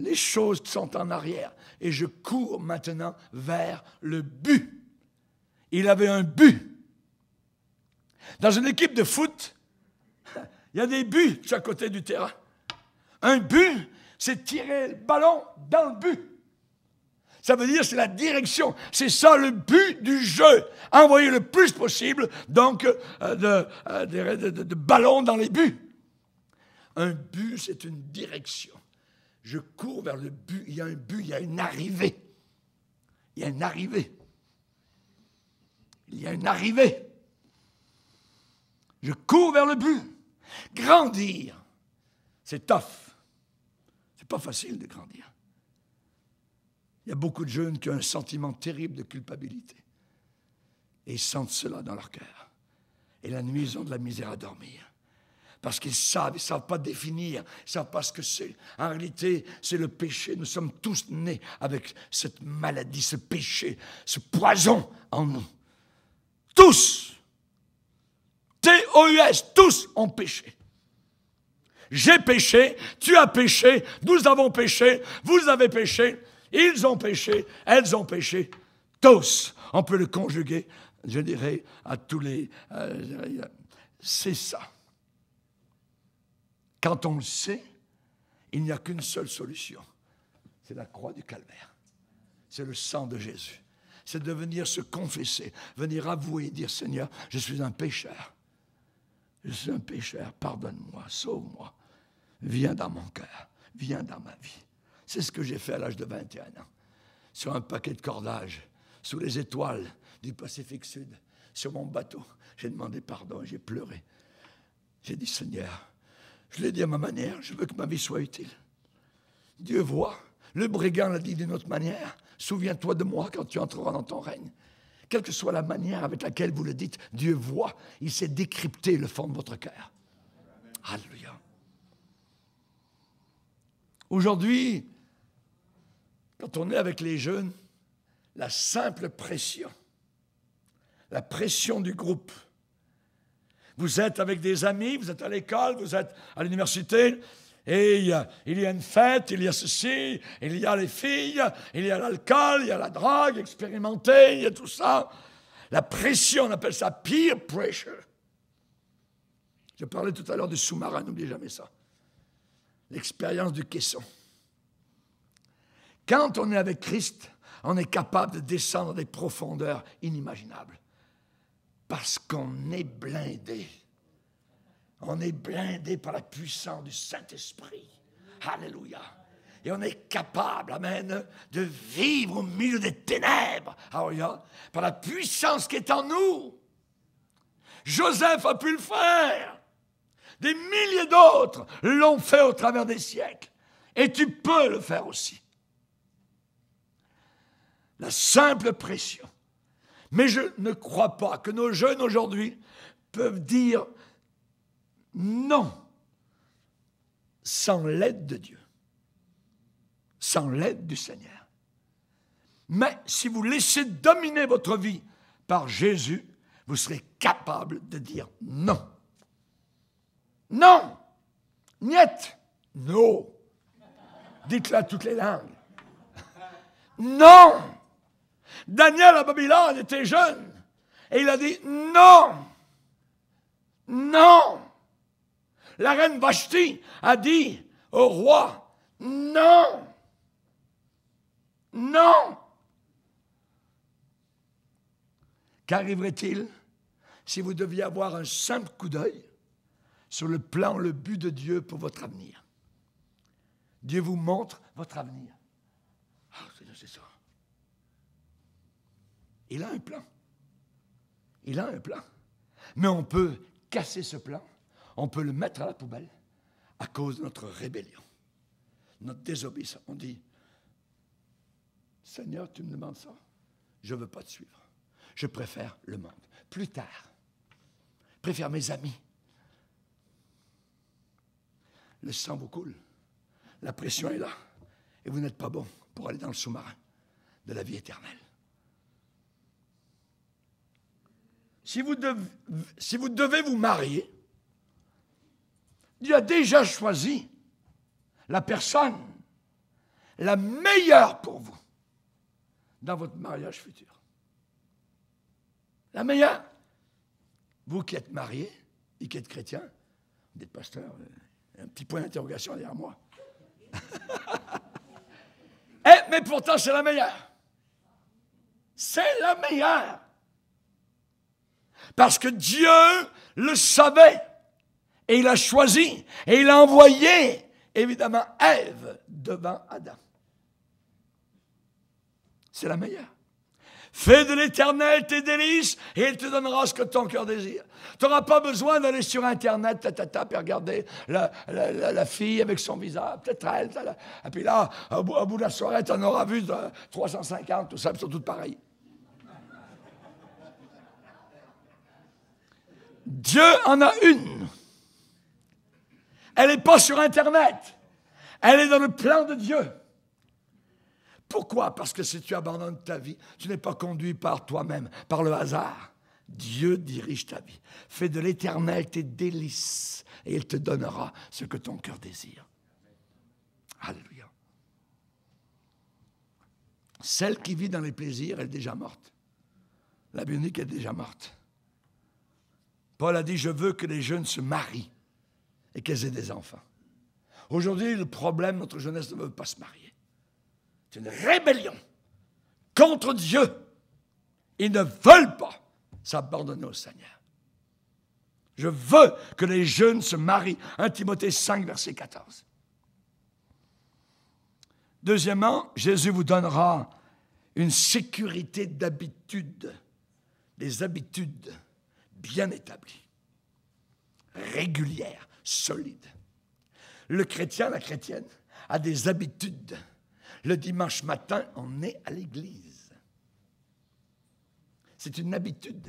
les choses sont en arrière et je cours maintenant vers le but. Il avait un but. Dans une équipe de foot, <laughs> il y a des buts à côté du terrain. Un but, c'est tirer le ballon dans le but. Ça veut dire c'est la direction. C'est ça le but du jeu. Envoyer le plus possible donc euh, euh, de ballons dans les buts. Un but, c'est une direction. Je cours vers le but. Il y a un but, il y a une arrivée. Il y a une arrivée. Il y a une arrivée. Je cours vers le but. Grandir, c'est tough. C'est pas facile de grandir. Il y a beaucoup de jeunes qui ont un sentiment terrible de culpabilité. Et ils sentent cela dans leur cœur. Et la nuit, ils ont de la misère à dormir parce qu'ils savent, ils ne savent pas définir, ils ne savent pas ce que c'est. En réalité, c'est le péché. Nous sommes tous nés avec cette maladie, ce péché, ce poison en nous. Tous, T-O-U-S, tous ont péché. J'ai péché, tu as péché, nous avons péché, vous avez péché, ils ont péché, elles ont péché. Tous, on peut le conjuguer, je dirais, à tous les... Euh, c'est ça. Quand on le sait, il n'y a qu'une seule solution. C'est la croix du calvaire. C'est le sang de Jésus. C'est de venir se confesser, venir avouer, dire Seigneur, je suis un pécheur. Je suis un pécheur, pardonne-moi, sauve-moi. Viens dans mon cœur, viens dans ma vie. C'est ce que j'ai fait à l'âge de 21 ans. Sur un paquet de cordages, sous les étoiles du Pacifique Sud, sur mon bateau, j'ai demandé pardon, j'ai pleuré. J'ai dit Seigneur, je l'ai dit à ma manière, je veux que ma vie soit utile. Dieu voit, le brigand l'a dit d'une autre manière, souviens-toi de moi quand tu entreras dans ton règne. Quelle que soit la manière avec laquelle vous le dites, Dieu voit, il sait décrypter le fond de votre cœur. Alléluia. Aujourd'hui, quand on est avec les jeunes, la simple pression, la pression du groupe, vous êtes avec des amis, vous êtes à l'école, vous êtes à l'université, et il y, a, une fête, il y a ceci, il y a les filles, il y a l'alcool, il y a la drogue expérimenter, il y a tout ça. La pression, on appelle ça peer pressure. Je parlais tout à l'heure du sous-marin, n'oubliez jamais ça. L'expérience du caisson. Quand on est avec Christ, on est capable de descendre des profondeurs inimaginables. Parce qu'on est blindé. On est blindé par la puissance du Saint-Esprit. Alléluia. Et on est capable, Amen, de vivre au milieu des ténèbres. Alléluia. Par la puissance qui est en nous. Joseph a pu le faire. Des milliers d'autres l'ont fait au travers des siècles. Et tu peux le faire aussi. La simple pression mais je ne crois pas que nos jeunes aujourd'hui peuvent dire non sans l'aide de Dieu, sans l'aide du Seigneur. Mais si vous laissez dominer votre vie par Jésus, vous serez capable de dire non. Non. Niet. Non. dites la à toutes les langues. Non. Daniel à Babylone était jeune. Et il a dit non, non. La reine Vashti a dit au roi non, non. Qu'arriverait-il si vous deviez avoir un simple coup d'œil sur le plan, le but de Dieu pour votre avenir Dieu vous montre votre avenir. Ah, c'est ça. Il a un plan. Il a un plan. Mais on peut casser ce plan, on peut le mettre à la poubelle à cause de notre rébellion, notre désobéissance. On dit, Seigneur, tu me demandes ça, je ne veux pas te suivre. Je préfère le monde. Plus tard, je préfère mes amis. Le sang vous coule, la pression est là, et vous n'êtes pas bon pour aller dans le sous-marin de la vie éternelle. si vous, devez, vous marier, Dieu a déjà choisi la personne la meilleure pour vous dans votre mariage futur. La meilleure. Vous qui êtes marié et qui êtes chrétien, vous êtes pasteur, euh, un petit point d'interrogation derrière moi. <laughs> Eh, mais pourtant, c'est la meilleure. C'est la meilleure. Parce que Dieu le savait. Et il a choisi. Et il a envoyé, évidemment, Ève devant Adam. C'est la meilleure. Fais de l'éternel tes délices et il te donnera ce que ton cœur désire. Tu n'auras pas besoin d'aller sur Internet, ta, ta, ta, et regarder la, fille avec son visage, peut-être elle. Et puis là, au bout, de la soirée, tu en auras vu 350, tout ça, ils sont toutes pareil. Dieu en a une. Elle n'est pas sur Internet. Elle est dans le plan de Dieu. Pourquoi Parce que si tu abandonnes ta vie, tu n'es pas conduit par toi-même, par le hasard. Dieu dirige ta vie. Fais de l'éternel tes délices et il te donnera ce que ton cœur désire. Alléluia. Celle qui vit dans les plaisirs, elle est déjà morte. La Bible est déjà morte. Paul a dit, je veux que les jeunes se marient et qu'elles aient des enfants. Aujourd'hui, le problème, notre jeunesse ne veut pas se marier. C'est une rébellion contre Dieu. Ils ne veulent pas s'abandonner au Seigneur. Je veux que les jeunes se marient. 1 Timothée 5, verset 14. Deuxièmement, Jésus vous donnera une sécurité d'habitude, des habitudes bien établie, régulière, solide. Le chrétien, la chrétienne, a des habitudes. Le dimanche matin, on est à l'église. C'est une habitude.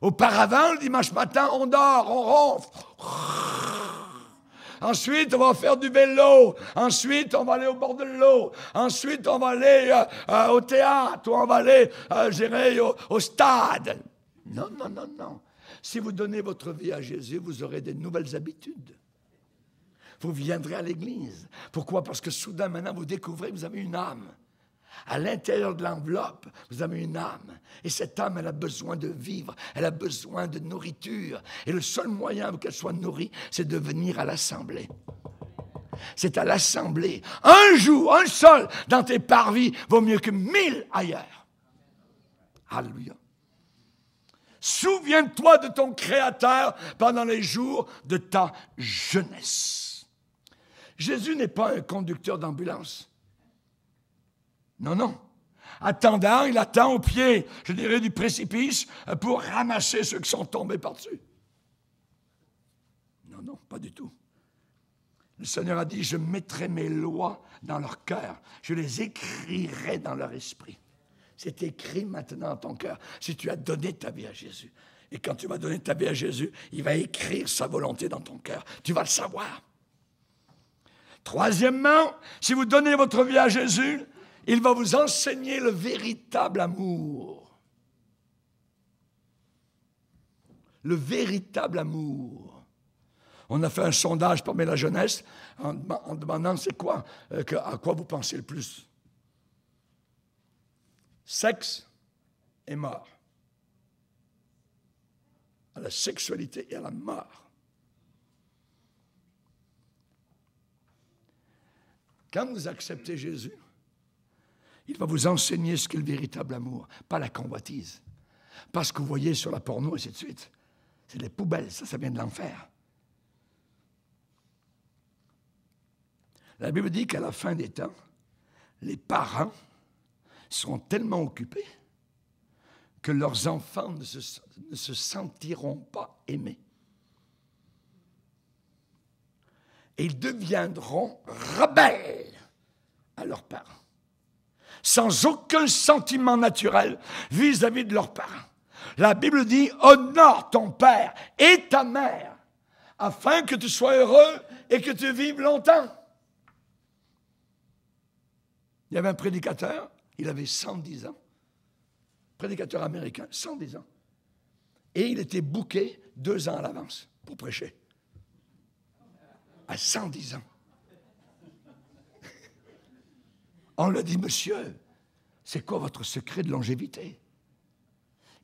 Auparavant, le dimanche matin, on dort, on ronfle. Ensuite, on va faire du vélo. Ensuite, on va aller au bord de l'eau. Ensuite, on va aller euh, euh, au théâtre ou on va aller, gérer euh, au stade. Non, non, non, non. Si vous donnez votre vie à Jésus, vous aurez des nouvelles habitudes. Vous viendrez à l'Église. Pourquoi Parce que soudain, maintenant, vous découvrez que vous avez une âme. À l'intérieur de l'enveloppe, vous avez une âme. Et cette âme, elle a besoin de vivre, elle a besoin de nourriture. Et le seul moyen pour qu'elle soit nourrie, c'est de venir à l'assemblée. C'est à l'assemblée. Un jour, un seul, dans tes parvis, vaut mieux que mille ailleurs. Alléluia. Souviens-toi de ton Créateur pendant les jours de ta jeunesse. Jésus n'est pas un conducteur d'ambulance. Non, non. Attendant, il attend au pied, je dirais, du précipice pour ramasser ceux qui sont tombés par-dessus. Non, non, pas du tout. Le Seigneur a dit, je mettrai mes lois dans leur cœur, je les écrirai dans leur esprit. C'est écrit maintenant dans ton cœur. Si tu as donné ta vie à Jésus, et quand tu vas donner ta vie à Jésus, il va écrire sa volonté dans ton cœur. Tu vas le savoir. Troisièmement, si vous donnez votre vie à Jésus, il va vous enseigner le véritable amour. Le véritable amour. On a fait un sondage parmi la jeunesse en, demandant c'est quoi, euh, à quoi vous pensez le plus sexe et mort. À la sexualité et à la mort. Quand vous acceptez Jésus, il va vous enseigner ce qu'est le véritable amour, pas la convoitise. Pas ce que vous voyez sur la porno, et ainsi de suite. C'est des poubelles, ça, ça vient de l'enfer. La Bible dit qu'à la fin des temps, les parents seront tellement occupés que leurs enfants ne se, sentiront pas aimés. Et ils deviendront rebelles à leurs parents, sans aucun sentiment naturel vis à -vis de leurs parents. La Bible dit, honore ton père et ta mère, afin que tu sois heureux et que tu vives longtemps. Il y avait un prédicateur il avait 110 ans. Prédicateur américain, 110 ans. Et il était bouqué deux ans à l'avance pour prêcher. À 110 ans. On lui dit, monsieur, c'est quoi votre secret de longévité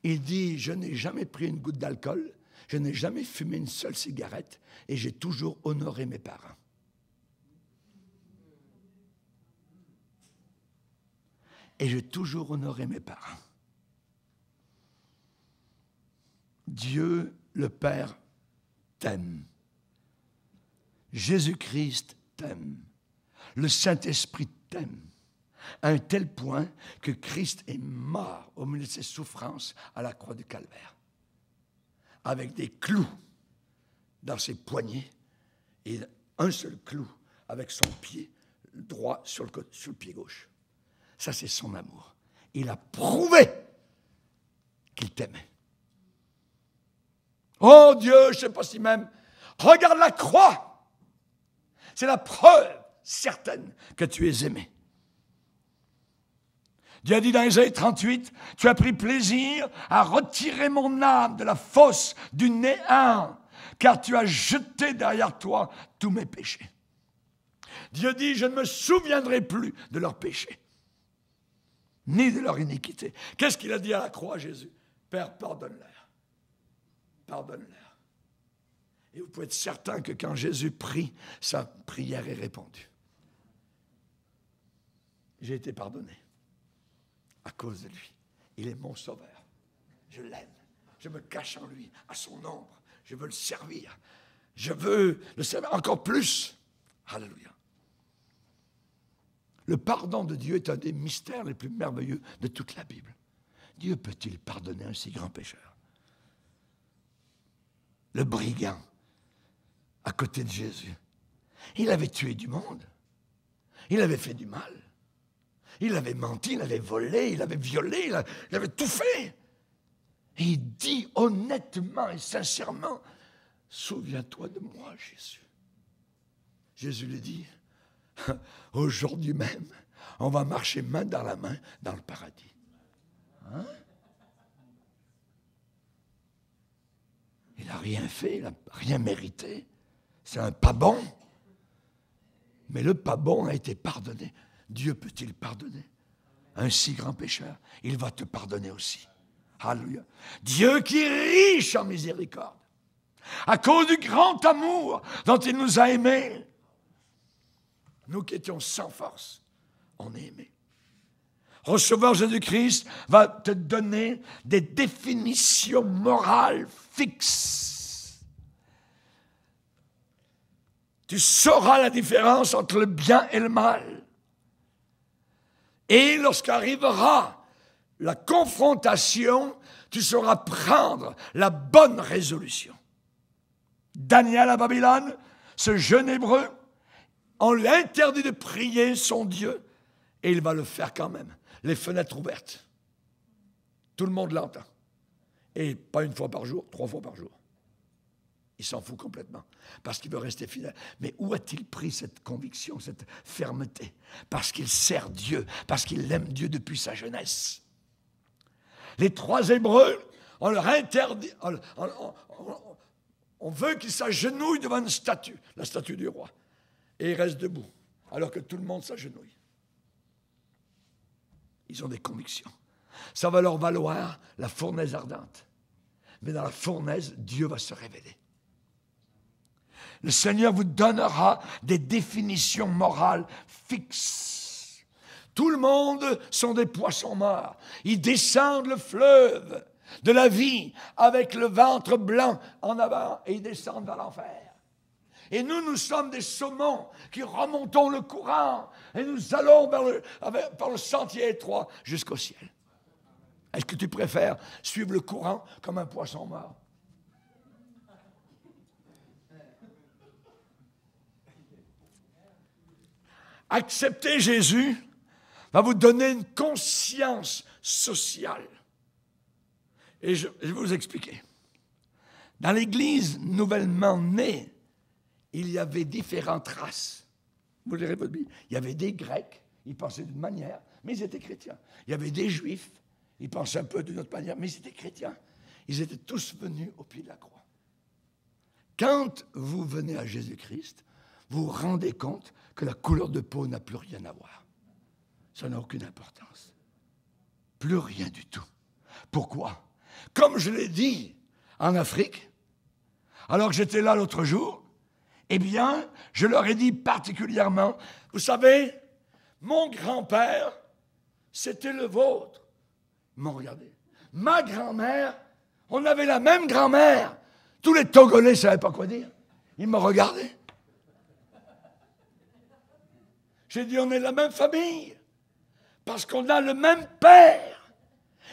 Il dit, je n'ai jamais pris une goutte d'alcool, je n'ai jamais fumé une seule cigarette et j'ai toujours honoré mes parents. et j'ai toujours honoré mes parents. Dieu le Père t'aime. Jésus-Christ t'aime. Le Saint-Esprit t'aime. À un tel point que Christ est mort au milieu de ses souffrances à la croix du Calvaire, avec des clous dans ses poignets et un seul clou avec son pied droit sur le, sur le pied gauche. Ça, c'est son amour. Il a prouvé qu'il t'aimait. Oh Dieu, je ne sais pas si même. Regarde la croix. C'est la preuve certaine que tu es aimé. Dieu a dit dans Isaïe 38, tu as pris plaisir à retirer mon âme de la fosse du néant, car tu as jeté derrière toi tous mes péchés. Dieu dit, je ne me souviendrai plus de leurs péchés ni de leur iniquité. Qu'est-ce qu'il a dit à la croix, Jésus Père, pardonne-leur. Pardonne-leur. Et vous pouvez être certain que quand Jésus prie, sa prière est répandue. J'ai été pardonné à cause de lui. Il est mon sauveur. Je l'aime. Je me cache en lui, à son ombre. Je veux le servir. Je veux le servir encore plus. Alléluia. Le pardon de Dieu est un des mystères les plus merveilleux de toute la Bible. Dieu peut-il pardonner un si grand pécheur Le brigand, à côté de Jésus, il avait tué du monde. Il avait fait du mal. Il avait menti, il avait volé, il avait violé, il avait, tout fait. Et il dit honnêtement et sincèrement, souviens-toi de moi, Jésus. Jésus lui dit, <laughs> Aujourd'hui même, on va marcher main dans la main dans le paradis. Hein? il n'a rien fait, il n'a rien mérité. C'est un pas bon. Mais le pas bon a été pardonné. Dieu peut-il pardonner un si grand pécheur Il va te pardonner aussi. Alléluia. Dieu qui est riche en miséricorde, à cause du grand amour dont il nous a aimés, nous qui étions sans force, on est aimés. Recevoir Jésus-Christ va te donner des définitions morales fixes. Tu sauras la différence entre le bien et le mal. Et lorsqu'arrivera la confrontation, tu sauras prendre la bonne résolution. Daniel à Babylone, ce jeune hébreu, on lui interdit de prier son Dieu et il va le faire quand même. Les fenêtres ouvertes. Tout le monde l'entend. Et pas une fois par jour, trois fois par jour. Il s'en fout complètement parce qu'il veut rester fidèle. Mais où a-t-il pris cette conviction, cette fermeté Parce qu'il sert Dieu, parce qu'il aime Dieu depuis sa jeunesse. Les trois Hébreux, on leur interdit, on, veut qu'ils s'agenouillent devant une statue, la statue du roi et ils reste debout, alors que tout le monde s'agenouille. Ils ont des convictions. Ça va leur valoir la fournaise ardente. Mais dans la fournaise, Dieu va se révéler. Le Seigneur vous donnera des définitions morales fixes. Tout le monde sont des poissons morts. Ils descendent le fleuve de la vie avec le ventre blanc en avant et ils descendent vers l'enfer. Et nous, nous sommes des saumons qui remontons le courant et nous allons par le, sentier étroit jusqu'au ciel. Est-ce que tu préfères suivre le courant comme un poisson mort Accepter Jésus va vous donner une conscience sociale. Et je, je vais vous expliquer. Dans l'Église nouvellement née, il y avait différentes races. Vous lirez votre Bible. Il y avait des Grecs, ils pensaient d'une manière, mais ils étaient chrétiens. Il y avait des Juifs, ils pensaient un peu d'une autre manière, mais ils étaient chrétiens. Ils étaient tous venus au pied de la croix. Quand vous venez à Jésus-Christ, vous vous rendez compte que la couleur de peau n'a plus rien à voir. Ça n'a aucune importance. Plus rien du tout. Pourquoi Comme je l'ai dit en Afrique, alors que j'étais là l'autre jour, eh bien, je leur ai dit particulièrement, vous savez, mon grand-père, c'était le vôtre. Ils m'ont regardé. Ma grand-mère, on avait la même grand-mère. Tous les Togolais ne savaient pas quoi dire. Ils m'ont regardé. J'ai dit, on est la même famille. Parce qu'on a le même père.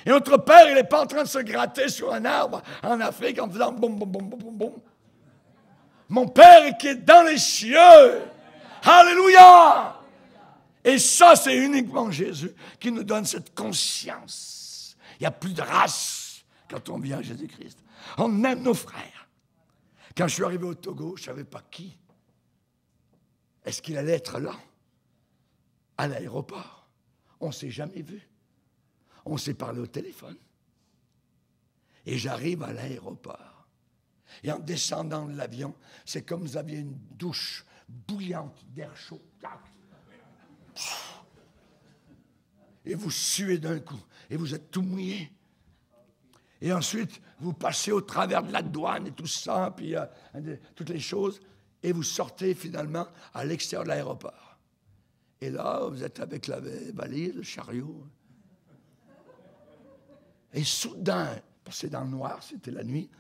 Et notre père, il n'est pas en train de se gratter sur un arbre en Afrique en faisant boum, boum, boum, boum, boum. Mon Père qui est dans les cieux. Alléluia. Et ça, c'est uniquement Jésus qui nous donne cette conscience. Il n'y a plus de race quand on vient à Jésus-Christ. On aime nos frères. Quand je suis arrivé au Togo, je ne savais pas qui. Est-ce qu'il allait être là, à l'aéroport On ne s'est jamais vu. On s'est parlé au téléphone. Et j'arrive à l'aéroport. Et en descendant de l'avion, c'est comme vous aviez une douche bouillante d'air chaud. Et vous suez d'un coup. Et vous êtes tout mouillé. Et ensuite, vous passez au travers de la douane et tout ça, puis euh, toutes les choses. Et vous sortez finalement à l'extérieur de l'aéroport. Et là, vous êtes avec la valise, le chariot. Et soudain, parce que c'est dans le noir, c'était la nuit,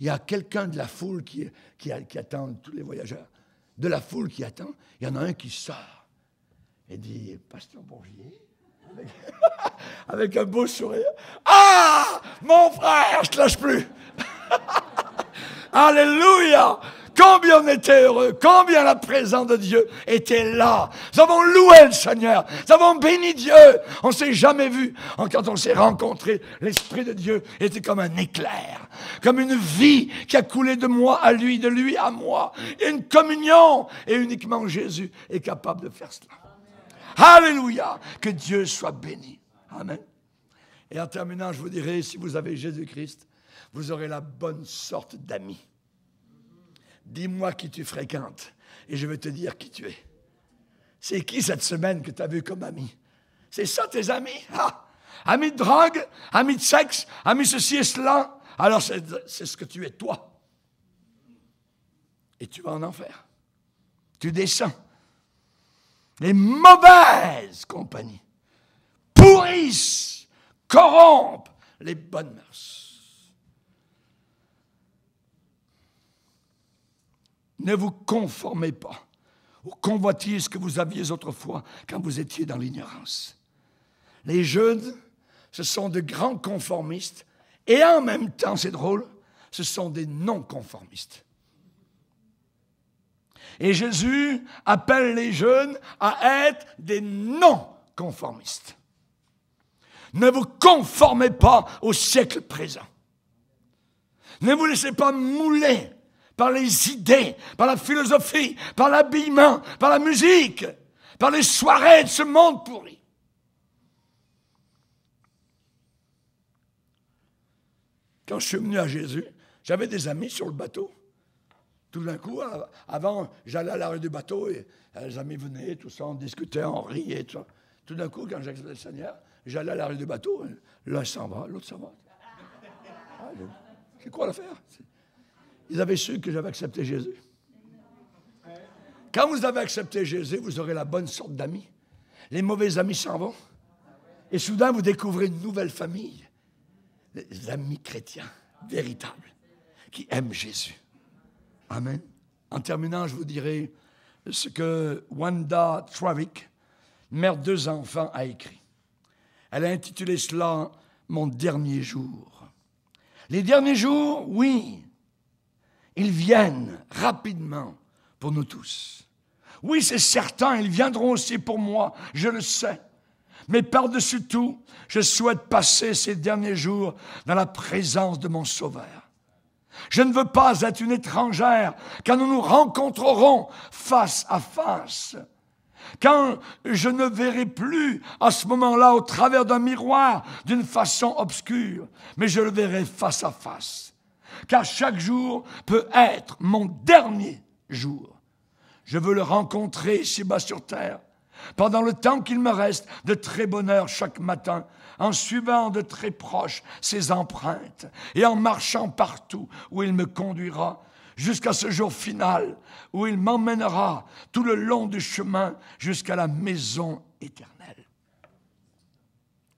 il y a quelqu'un de la foule qui, qui, attend, tous les voyageurs, de la foule qui attend. Il y en a un qui sort et dit Pasteur Bourgier, avec, <laughs> avec un beau sourire Ah Mon frère, je te lâche plus <laughs> Alléluia Combien on était heureux, combien la présence de Dieu était là. Nous avons loué le Seigneur, nous avons béni Dieu. On s'est jamais vu. Quand on s'est rencontré, l'Esprit de Dieu était comme un éclair, comme une vie qui a coulé de moi à lui, de lui à moi. Une communion. Et uniquement Jésus est capable de faire cela. Alléluia. Que Dieu soit béni. Amen. Et en terminant, je vous dirai, si vous avez Jésus-Christ, vous aurez la bonne sorte d'amis. Dis-moi qui tu fréquentes et je vais te dire qui tu es. C'est qui cette semaine que tu as vu comme ami C'est ça tes amis Amis de drogue, amis de sexe, amis ceci et cela. Alors c'est ce que tu es toi. Et tu vas en enfer. Tu descends. Les mauvaises compagnies pourrissent, corrompent les bonnes mœurs. Ne vous conformez pas aux convoitises que vous aviez autrefois quand vous étiez dans l'ignorance. Les jeunes, ce sont de grands conformistes et en même temps, c'est drôle, ce sont des non-conformistes. Et Jésus appelle les jeunes à être des non-conformistes. Ne vous conformez pas au siècle présent. Ne vous laissez pas mouler par les idées, par la philosophie, par l'habillement, par la musique, par les soirées de ce monde pourri. Quand je suis venu à Jésus, j'avais des amis sur le bateau. Tout d'un coup, avant, j'allais à rue du bateau et euh, les amis venaient, tout ça, on discutait, on riait, tout Tout d'un coup, quand j'acceptais le Seigneur, j'allais à rue du bateau, euh, l'un s'en va, l'autre s'en va. Ah, c'est quoi l'affaire ils avaient su que j'avais accepté Jésus. Quand vous avez accepté Jésus, vous aurez la bonne sorte d'amis. Les mauvais amis s'en vont. Et soudain, vous découvrez une nouvelle famille. Les amis chrétiens, véritables, qui aiment Jésus. Amen. En terminant, je vous dirai ce que Wanda Travick, mère de deux enfants, a écrit. Elle a intitulé cela Mon dernier jour. Les derniers jours, oui, ils viennent rapidement pour nous tous. Oui, c'est certain, ils viendront aussi pour moi, je le sais. Mais par-dessus tout, je souhaite passer ces derniers jours dans la présence de mon Sauveur. Je ne veux pas être une étrangère quand nous nous rencontrerons face à face. Quand je ne verrai plus à ce moment-là au travers d'un miroir d'une façon obscure, mais je le verrai face à face car chaque jour peut être mon dernier jour. Je veux le rencontrer ici-bas sur terre, pendant le temps qu'il me reste, de très bonheur chaque matin, en suivant de très proche ses empreintes et en marchant partout où il me conduira, jusqu'à ce jour final où il m'emmènera tout le long du chemin jusqu'à la maison éternelle.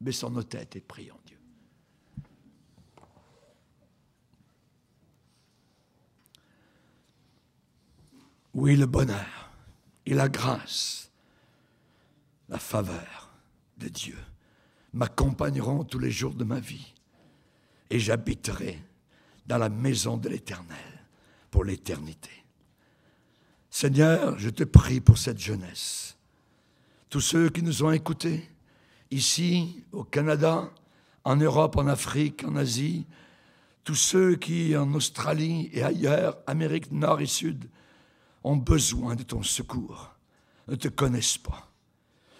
Baissons nos têtes et prions. Oui, le bonheur et la grâce, la faveur de Dieu m'accompagneront tous les jours de ma vie et j'habiterai dans la maison de l'Éternel pour l'éternité. Seigneur, je te prie pour cette jeunesse, tous ceux qui nous ont écoutés, ici, au Canada, en Europe, en Afrique, en Asie, tous ceux qui, en Australie et ailleurs, Amérique Nord et Sud, ont besoin de ton secours, ne te connaissent pas.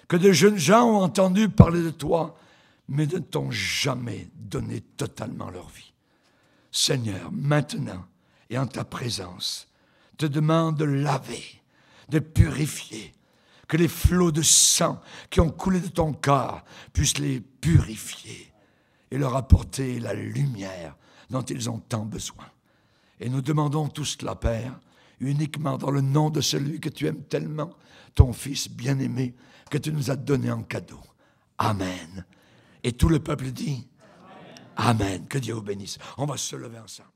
Que de jeunes gens ont entendu parler de toi, mais ne t'ont jamais donné totalement leur vie. Seigneur, maintenant et en ta présence, te demande de laver, de purifier, que les flots de sang qui ont coulé de ton corps puissent les purifier et leur apporter la lumière dont ils ont tant besoin. Et nous demandons tout cela, Père, uniquement dans le nom de celui que tu aimes tellement, ton Fils bien-aimé, que tu nous as donné en cadeau. Amen. Et tout le peuple dit Amen. Que Dieu vous bénisse. On va se lever ensemble.